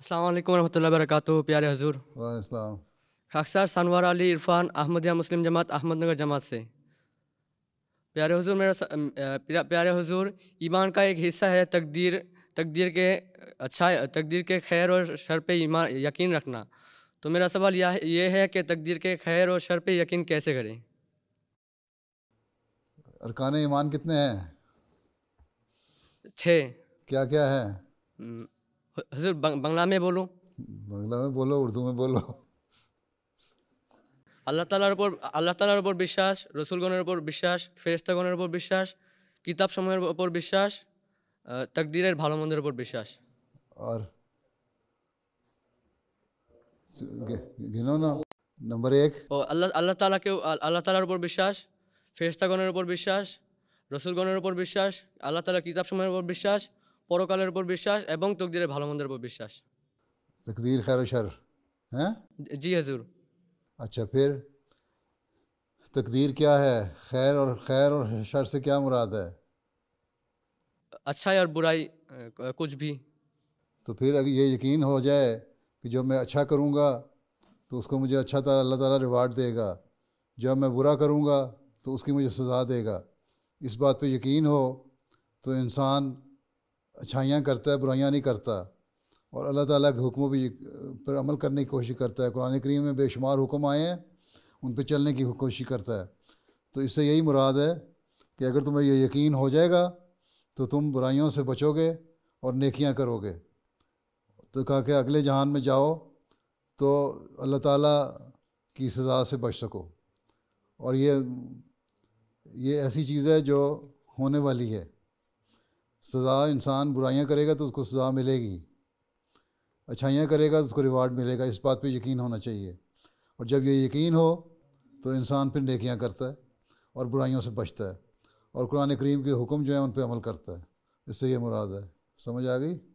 अल्लाम वरहल वरक प्यारे हजूर खाकसार सनवर अली इरफान अहमदिया मुस्लिम जमात अहमदनगर जमात से प्यारे हजूर मेरा स, प्यारे हजूर ईमान का एक हिस्सा है तकदीर तकदीर के अच्छा तकदीर के खैर और शर पे ईमान यकीन रखना तो मेरा सवाल यह यह है कि तकदीर के खैर और शर पे यकीन कैसे करें अरकान ईमान कितने हैं छः क्या क्या है হজুর বাংলা মে বলো বাংলা মে বলো উর্দু মে বলো আল্লাহ তালার উপর আল্লাহ তালার উপর বিশ্বাস রসুলগণের উপর বিশ্বাস ফেরেস্তাগণের উপর বিশ্বাস কিতাব সময়ের উপর বিশ্বাস তকদিরের ভালো মন্দের উপর বিশ্বাস আর ग- गिनो ना ও আল্লাহ আল্লাহ তালাকেও আল্লাহ তালার উপর বিশ্বাস ফেরেস্তাগণের উপর বিশ্বাস রসুলগণের উপর বিশ্বাস আল্লাহ তালা কিতাব সময়ের উপর বিশ্বাস পরকালের উপর বিশ্বাস এবং তকদিরের ভালো উপর বিশ্বাস तकदीर खैर शर हैं जी हजूर अच्छा फिर तकदीर क्या है खैर और खैर और शर से क्या मुराद है अच्छा या बुराई कुछ भी तो फिर अगर ये यकीन हो जाए कि जब मैं अच्छा करूँगा तो उसको मुझे अच्छा तरह अल्लाह ताला रिवार्ड देगा जब मैं बुरा करूँगा तो उसकी मुझे सज़ा देगा इस बात पे यकीन हो तो इंसान अच्छाइयाँ करता है बुराइयाँ नहीं करता और अल्लाह ताला के हुक्मों भी पर अमल करने की कोशिश करता है कुरान करीम में बेशुमार हुक्म आए हैं उन पर चलने की कोशिश करता है तो इससे यही मुराद है कि अगर तुम्हें ये यकीन हो जाएगा तो तुम बुराइयों से बचोगे और नेकियाँ करोगे तो कहा कि अगले जहान में जाओ तो अल्लाह ताला की सज़ा से बच सको और ये ये ऐसी चीज़ है जो होने वाली है सज़ा इंसान बुराइयाँ करेगा तो उसको सज़ा मिलेगी अच्छाइयाँ करेगा तो उसको रिवार्ड मिलेगा इस बात पे यकीन होना चाहिए और जब ये यकीन हो तो इंसान फिर नेकियाँ करता है और बुराइयों से बचता है और कुरान करीम के हुक्म जो है उन पर अमल करता है इससे ये मुराद है समझ आ गई